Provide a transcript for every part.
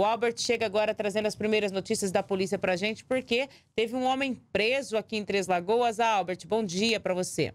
O Albert chega agora trazendo as primeiras notícias da polícia para gente, porque teve um homem preso aqui em Três Lagoas. Ah, Albert, bom dia para você.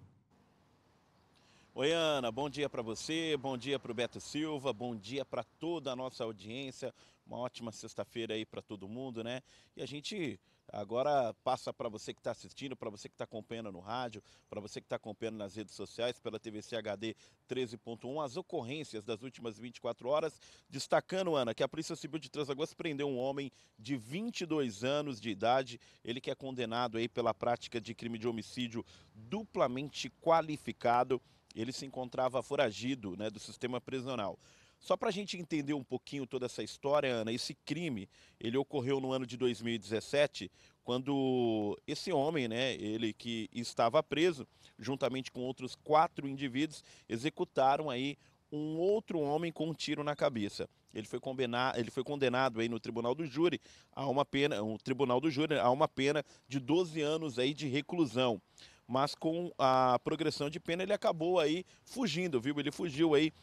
Oi, Ana, bom dia para você, bom dia para o Beto Silva, bom dia para toda a nossa audiência. Uma ótima sexta-feira aí para todo mundo, né? E a gente agora passa para você que está assistindo, para você que está acompanhando no rádio, para você que está acompanhando nas redes sociais, pela TVC HD 13.1, as ocorrências das últimas 24 horas. Destacando, Ana, que a Polícia Civil de Três prendeu um homem de 22 anos de idade, ele que é condenado aí pela prática de crime de homicídio duplamente qualificado ele se encontrava foragido né, do sistema prisional. Só para a gente entender um pouquinho toda essa história, Ana, esse crime, ele ocorreu no ano de 2017, quando esse homem, né, ele que estava preso, juntamente com outros quatro indivíduos, executaram aí um outro homem com um tiro na cabeça. Ele foi, condenado, ele foi condenado aí no tribunal do júri a uma pena, o tribunal do júri a uma pena de 12 anos aí de reclusão mas com a progressão de pena ele acabou aí fugindo, viu? Ele fugiu aí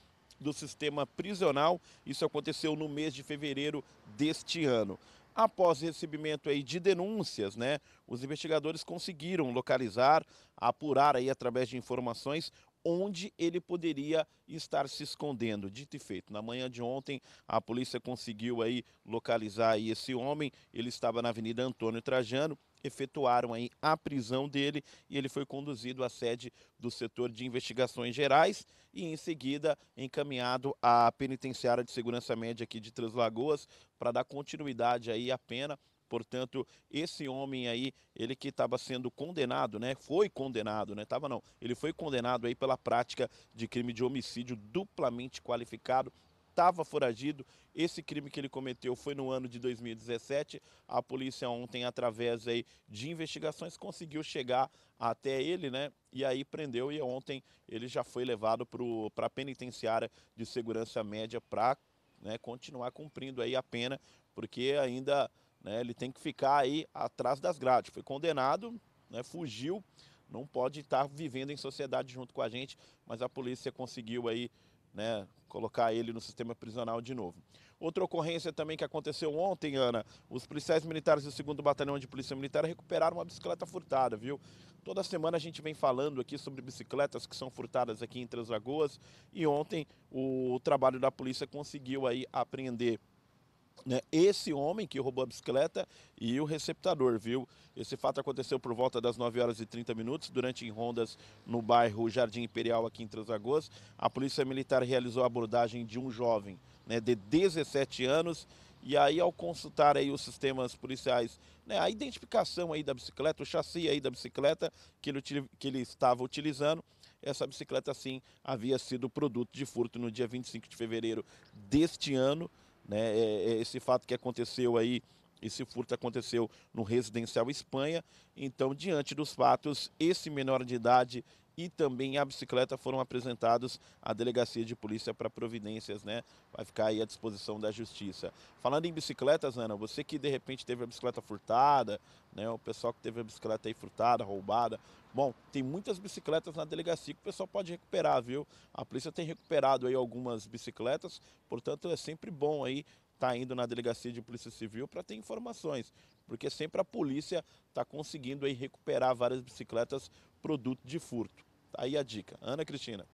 do sistema prisional. Isso aconteceu no mês de fevereiro deste ano. Após recebimento aí de denúncias, né, os investigadores conseguiram localizar, apurar aí através de informações onde ele poderia estar se escondendo. Dito e feito, na manhã de ontem a polícia conseguiu aí localizar aí esse homem. Ele estava na Avenida Antônio Trajano. Efetuaram aí a prisão dele e ele foi conduzido à sede do setor de investigações gerais e em seguida encaminhado à penitenciária de segurança média aqui de Três Lagoas para dar continuidade aí à pena. Portanto, esse homem aí, ele que estava sendo condenado, né? Foi condenado, né? Tava não. Ele foi condenado aí pela prática de crime de homicídio duplamente qualificado estava foragido. Esse crime que ele cometeu foi no ano de 2017. A polícia ontem, através aí de investigações, conseguiu chegar até ele, né? E aí prendeu e ontem ele já foi levado para a penitenciária de segurança média para né, continuar cumprindo aí a pena, porque ainda né, ele tem que ficar aí atrás das grades. Foi condenado, né, fugiu, não pode estar vivendo em sociedade junto com a gente, mas a polícia conseguiu aí, né, colocar ele no sistema prisional de novo. Outra ocorrência também que aconteceu ontem, Ana, os policiais militares do 2 Batalhão de Polícia Militar recuperaram uma bicicleta furtada, viu? Toda semana a gente vem falando aqui sobre bicicletas que são furtadas aqui em Três Lagoas e ontem o trabalho da polícia conseguiu aí apreender né, esse homem que roubou a bicicleta e o receptador, viu? Esse fato aconteceu por volta das 9 horas e 30 minutos, durante rondas no bairro Jardim Imperial, aqui em Três A polícia militar realizou a abordagem de um jovem né, de 17 anos. E aí, ao consultar aí os sistemas policiais, né, a identificação aí da bicicleta, o chassi aí da bicicleta que ele, que ele estava utilizando, essa bicicleta sim havia sido produto de furto no dia 25 de fevereiro deste ano. Né? É, é esse fato que aconteceu aí, esse furto aconteceu no residencial Espanha. Então, diante dos fatos, esse menor de idade e também a bicicleta foram apresentados à delegacia de polícia para providências, né? Vai ficar aí à disposição da justiça. Falando em bicicletas, Ana, você que de repente teve a bicicleta furtada, né? O pessoal que teve a bicicleta aí furtada, roubada. Bom, tem muitas bicicletas na delegacia que o pessoal pode recuperar, viu? A polícia tem recuperado aí algumas bicicletas, portanto é sempre bom aí está indo na delegacia de polícia civil para ter informações, porque sempre a polícia está conseguindo aí recuperar várias bicicletas produto de furto. Tá aí a dica. Ana Cristina.